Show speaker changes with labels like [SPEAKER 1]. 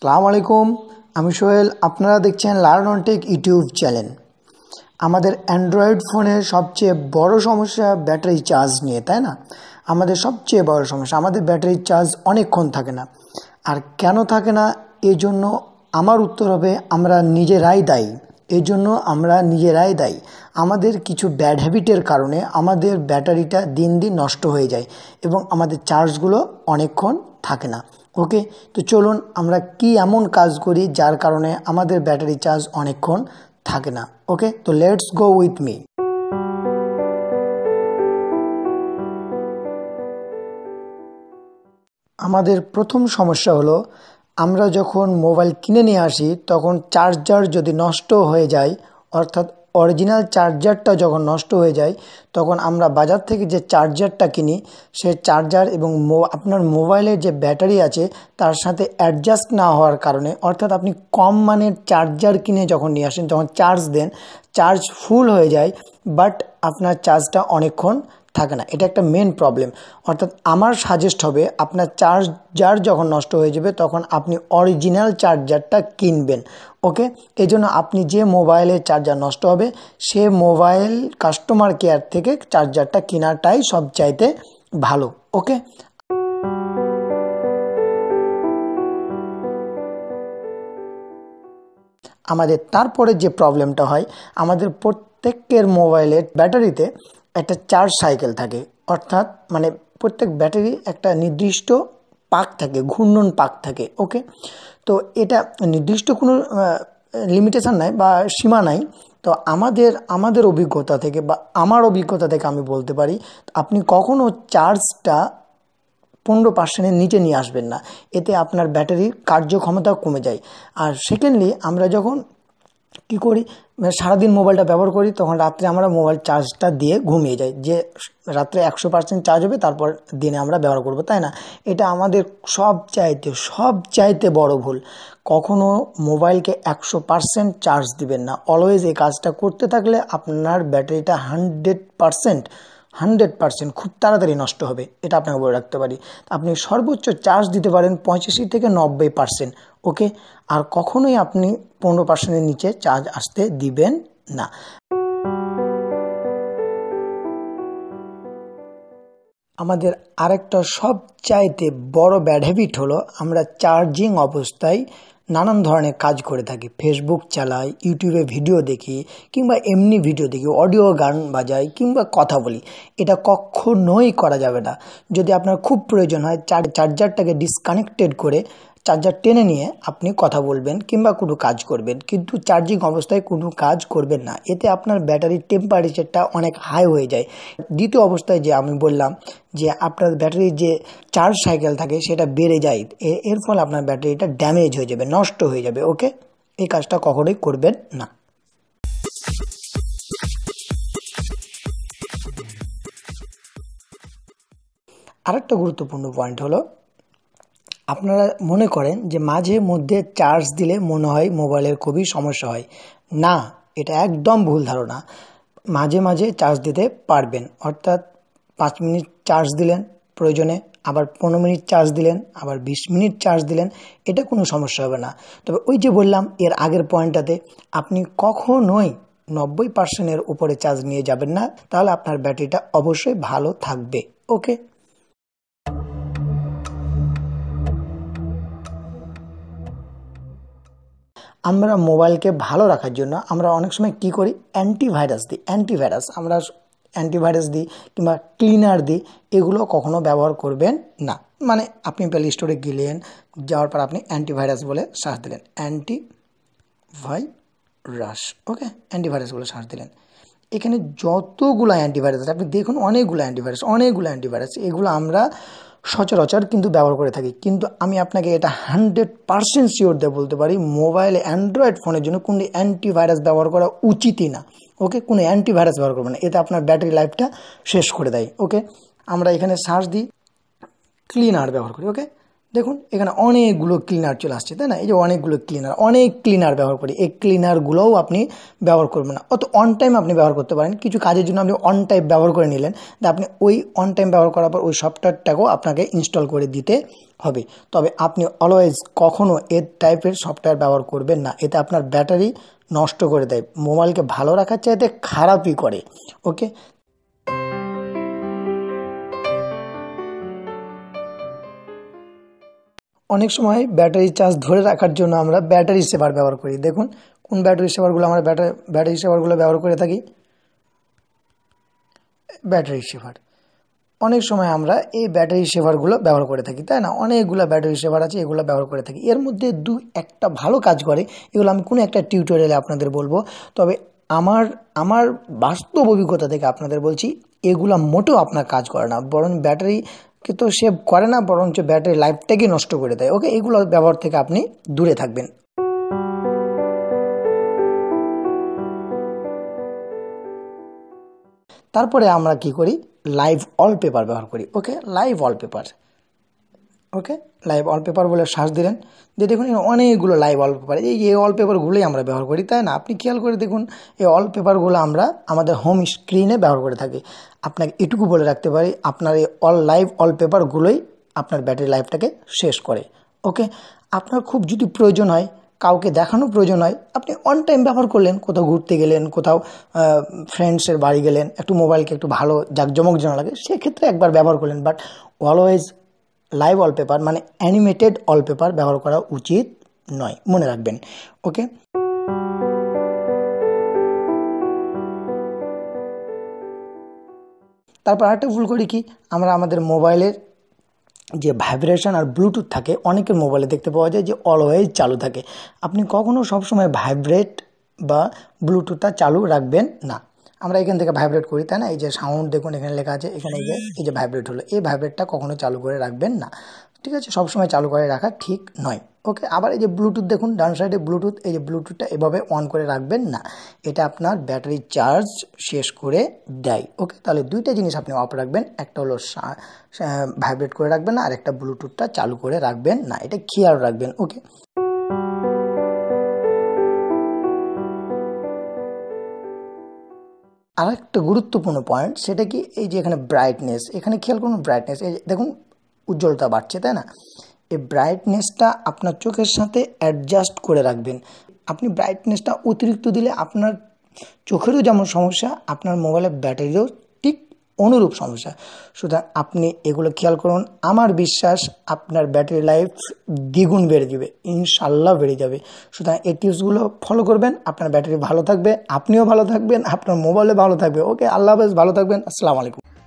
[SPEAKER 1] সালাম আলাইকুম আমি সোহেল আপনারা দেখছেন লার্ন টেক ইউটিউব চ্যানেল আমাদের অ্যান্ড্রয়েড ফোনের সবচেয়ে বড় সমস্যা ব্যাটারি চার্জ নিয়ে তাই না আমাদের সবচেয়ে বড় সমস্যা আমাদের ব্যাটারির চার্জ অনেকক্ষণ থাকে না আর কেন থাকে না এজন্য আমার উত্তর হবে আমরা নিজেরাই দায়ী এর জন্য আমরা নিজেরাই দায়ী আমাদের কিছু ব্যাড হ্যাবিটের কারণে আমাদের ব্যাটারিটা দিন দিন নষ্ট হয়ে যায় এবং আমাদের চার্জগুলো অনেকক্ষণ থাকে না ওকে তো চলুন আমরা কি এমন কাজ করি যার কারণে আমাদের ব্যাটারি চার্জ অনেকক্ষণ থাকে না ওকে তো লেটস গো উইথ মি আমাদের প্রথম সমস্যা হলো আমরা যখন মোবাইল কিনে নিয়ে আসি তখন চার্জার যদি নষ্ট হয়ে যায় অর্থাৎ অরিজিনাল চার্জারটা যখন নষ্ট হয়ে যায় তখন আমরা বাজার থেকে যে চার্জারটা কিনি সে চার্জার এবং আপনার মোবাইলের যে ব্যাটারি আছে তার সাথে অ্যাডজাস্ট না হওয়ার কারণে অর্থাৎ আপনি কম মানের চার্জার কিনে যখন নিয়ে আসেন যখন চার্জ দেন চার্জ ফুল হয়ে যায় বাট আপনার চার্জটা অনেকক্ষণ থাকে না এটা একটা মেন প্রবলেম অর্থাৎ আমার সাজেস্ট হবে আপনার চার্জার যখন নষ্ট হয়ে যাবে তখন আপনি অরিজিনাল চার্জারটা কিনবেন ওকে এই জন্য আপনি যে মোবাইলের চার্জার নষ্ট হবে সে মোবাইল কাস্টমার কেয়ার থেকে চার্জারটা কেনাটাই সবচাইতে ভালো ওকে আমাদের তারপরে যে প্রবলেমটা হয় আমাদের প্রত্যেকের মোবাইলের ব্যাটারিতে একটা চার্জ সাইকেল থাকে অর্থাৎ মানে প্রত্যেক ব্যাটারি একটা নির্দিষ্ট পাক থাকে ঘূর্ণন পাক থাকে ওকে তো এটা নির্দিষ্ট কোনো লিমিটেশান নাই বা সীমা নাই তো আমাদের আমাদের অভিজ্ঞতা থেকে বা আমার অভিজ্ঞতা থেকে আমি বলতে পারি আপনি কখনও চার্জটা পনেরো পার্সেন্টের নিচে নিয়ে আসবেন না এতে আপনার ব্যাটারির কার্যক্ষমতা কমে যায় আর সেকেন্ডলি আমরা যখন কি করি মানে সারাদিন মোবাইলটা ব্যবহার করি তখন রাত্রে আমরা মোবাইল চার্জটা দিয়ে ঘুমিয়ে যাই যে রাত্রে একশো পার্সেন্ট চার্জ হবে তারপর দিনে আমরা ব্যবহার করব তাই না এটা আমাদের সব চাইতে সব চাইতে বড় ভুল কখনও মোবাইলকে একশো পার্সেন্ট চার্জ দিবেন না অলওয়েজ এই কাজটা করতে থাকলে আপনার ব্যাটারিটা হান্ড্রেড পারসেন্ট হান্ড্রেড পারসেন্ট খুব তাড়াতাড়ি নষ্ট হবে এটা আপনাকে বলে রাখতে পারি আপনি সর্বোচ্চ চার্জ দিতে পারেন পঁয়ষট্টি থেকে নব্বই পারসেন্ট ওকে আর কখনোই আপনি পনেরো পার্সেন্টের নিচে চার্জ আসতে দিবেন না আমাদের আরেকটা সবচাইতে বড় ব্যাড হ্যাবিট হলো আমরা চার্জিং অবস্থায় নানান ধরনের কাজ করে থাকি ফেসবুক চালাই ইউটিউবে ভিডিও দেখি কিংবা এমনি ভিডিও দেখি অডিও গান বাজাই কিংবা কথা বলি এটা কখনোই করা যাবে না যদি আপনার খুব প্রয়োজন হয় চার্জারটাকে ডিসকানেক্টেড করে চার্জার টেনে নিয়ে আপনি কথা বলবেন কিংবা কোনো কাজ করবেন কিন্তু চার্জিং অবস্থায় কোনো কাজ করবেন না এতে আপনার ব্যাটারির টেম্পারেচারটা অনেক হাই হয়ে যায় দ্বিতীয় অবস্থায় যে আমি বললাম যে আপনার ব্যাটারির যে চার্জ সাইকেল থাকে সেটা বেড়ে যায় এর ফলে আপনার ব্যাটারিটা ড্যামেজ হয়ে যাবে নষ্ট হয়ে যাবে ওকে এই কাজটা কখনোই করবেন না আরেকটা গুরুত্বপূর্ণ পয়েন্ট হলো আপনারা মনে করেন যে মাঝে মধ্যে চার্জ দিলে মনে হয় মোবাইলের খুবই সমস্যা হয় না এটা একদম ভুল ধারণা মাঝে মাঝে চার্জ দিতে পারবেন অর্থাৎ পাঁচ মিনিট চার্জ দিলেন প্রয়োজনে আবার পনেরো মিনিট চার্জ দিলেন আবার বিশ মিনিট চার্জ দিলেন এটা কোনো সমস্যা হবে না তবে ওই যে বললাম এর আগের পয়েন্টটাতে আপনি কখনোই নব্বই পার্সেন্টের উপরে চার্জ নিয়ে যাবেন না তাহলে আপনার ব্যাটারিটা অবশ্যই ভালো থাকবে ওকে আমরা মোবাইলকে ভালো রাখার জন্য আমরা অনেক সময় কি করি অ্যান্টিভাইরাস দিই অ্যান্টিভাইরাস আমরা অ্যান্টিভাইরাস দিই কিংবা ক্লিনার দিই এগুলো কখনো ব্যবহার করবেন না মানে আপনি প্লে স্টোরে গেলেন যাওয়ার পর আপনি অ্যান্টিভাইরাস বলে সার্চ দিলেন অ্যান্টি ভাইরাস ওকে অ্যান্টিভাইরাস বলে সার্চ দিলেন এখানে যতগুলো অ্যান্টিভাইরাস আছে আপনি দেখুন অনেকগুলো অ্যান্টিভাইরাস অনেকগুলো অ্যান্টিভাইরাস এগুলো আমরা সচরাচর কিন্তু ব্যবহার করে থাকি কিন্তু আমি আপনাকে এটা হান্ড্রেড পারসেন্ট শিওর দিয়ে বলতে পারি মোবাইল অ্যান্ড্রয়েড ফোনের জন্য কোনো অ্যান্টিভাইরাস ব্যবহার করা উচিতই না ওকে কোনো অ্যান্টিভাইরাস ব্যবহার করবে না এতে আপনার ব্যাটারি লাইফটা শেষ করে দেয় ওকে আমরা এখানে সার্চ দিই ক্লিনার ব্যবহার করি ওকে দেখুন এখানে অনেকগুলো ক্লিনার চলে আসছে তাই না এই যে অনেকগুলো ক্লিনার অনেক ক্লিনার ব্যবহার করি এই ক্লিনারগুলোও আপনি ব্যবহার করবেন না অত অন টাইম আপনি ব্যবহার করতে পারেন কিছু কাজের জন্য আপনি অন টাইম ব্যবহার করে নিলেন তা আপনি ওই অন টাইম ব্যবহার করার পর ওই সফটওয়্যারটাকেও আপনাকে ইনস্টল করে দিতে হবে তবে আপনি অলওয়েজ কখনও এর টাইপের সফটওয়্যার ব্যবহার করবেন না এতে আপনার ব্যাটারি নষ্ট করে দেয় মোবাইলকে ভালো রাখার চাইতে খারাপই করে ওকে অনেক সময় ব্যাটারি চার্জ ধরে রাখার জন্য আমরা ব্যাটারি সেভার ব্যবহার করি দেখুন কোন ব্যাটারি সেভারগুলো আমরা ব্যাটারি ব্যাটারি সেভারগুলো ব্যবহার করে থাকি ব্যাটারি সেভার অনেক সময় আমরা এই ব্যাটারি সেভারগুলো ব্যবহার করে থাকি তাই না অনেকগুলো ব্যাটারি সেভার আছে এগুলো ব্যবহার করে থাকি এর মধ্যে দু একটা ভালো কাজ করে এগুলো আমি কোনো একটা টিউটোরিয়ালে আপনাদের বলবো তবে আমার আমার বাস্তব অভিজ্ঞতা থেকে আপনাদের বলছি এগুলো মোটেও আপনার কাজ করে না বরং ব্যাটারি কিন্তু সে করে না বরঞ্চ ব্যাটারি লাইফটাকে নষ্ট করে দেয় ওকে এগুলো ব্যবহার থেকে আপনি দূরে থাকবেন তারপরে আমরা কি করি লাইভ পেপার ব্যবহার করি okay live paper okay live wallpaper বলে শ্বাস দিলেন যে দেখুন অনেকগুলো লাইভ ওয়ালপেপার এই এই ওয়ালপেপারগুলোই আমরা ব্যবহার করি তাই না আপনি খেয়াল করে দেখুন এই ওয়ালপেপারগুলো আমরা আমাদের হোম স্ক্রিনে ব্যবহার করে থাকি আপনাকে এটুকু বলে রাখতে পারি আপনার এই অল লাইভ ওয়ালপেপারগুলোই আপনার ব্যাটারি লাইফটাকে শেষ করে ওকে আপনার খুব যদি প্রয়োজন হয় কাউকে দেখানো প্রয়োজন হয় আপনি অন টাইম ব্যবহার করলেন কোথাও ঘুরতে গেলেন কোথাও ফ্রেন্ডসের বাড়ি গেলেন একটু মোবাইলকে একটু ভালো জাকজমক যেন লাগে সেক্ষেত্রে একবার ব্যবহার করলেন বাট অলওয়েজ লাইভ অলপেপার মানে অ্যানিমেটেড অলপেপার ব্যবহার করা উচিত নয় মনে রাখবেন ওকে তারপর আরেকটা ভুল করি কি আমরা আমাদের মোবাইলের যে ভাইব্রেশন আর ব্লুটুথ থাকে অনেকের মোবাইলে দেখতে পাওয়া যায় যে অলওয়েজ চালু থাকে আপনি কখনও সবসময় ভাইব্রেট বা ব্লুটুথটা চালু রাখবেন না আমরা এখান থেকে ভাইব্রেট করি তাই না এই যে সাউন্ড দেখুন এখানে লেখা আছে এখানে এই যে এই যে ভাইব্রেট হলো এই ভাইব্রেটটা কখনো চালু করে রাখবেন না ঠিক আছে সবসময় চালু করে রাখা ঠিক নয় ওকে আবার এই যে ব্লুটুথ দেখুন ডান সাইডে ব্লুটুথ এই যে ব্লুটুথটা এভাবে অন করে রাখবেন না এটা আপনার ব্যাটারি চার্জ শেষ করে দেয় ওকে তাহলে দুইটা জিনিস আপনি অফ রাখবেন একটা হলো ভাইব্রেট করে রাখবেন না আর একটা ব্লুটুথটা চালু করে রাখবেন না এটা খেয়াল রাখবেন ওকে আর একটা গুরুত্বপূর্ণ পয়েন্ট সেটা কি এই যে এখানে ব্রাইটনেস এখানে খেয়াল করুন ব্রাইটনেস এই দেখুন উজ্জ্বলতা বাড়ছে তাই না এই ব্রাইটনেসটা আপনার চোখের সাথে অ্যাডজাস্ট করে রাখবেন আপনি ব্রাইটনেসটা অতিরিক্ত দিলে আপনার চোখেরও যেমন সমস্যা আপনার মোবাইলের ব্যাটারিরও অনুরূপ সমস্যা সুতরাং আপনি এগুলো খেয়াল করুন আমার বিশ্বাস আপনার ব্যাটারি লাইফ দ্বিগুণ বেড়ে যাবে ইনশাল্লাহ বেড়ে যাবে সুতরাং এই টিপসগুলো ফলো করবেন আপনার ব্যাটারি ভালো থাকবে আপনিও ভালো থাকবেন আপনার মোবাইলে ভালো থাকবে ওকে আল্লাহ হাফেজ ভালো থাকবেন আসসালামু আলাইকুম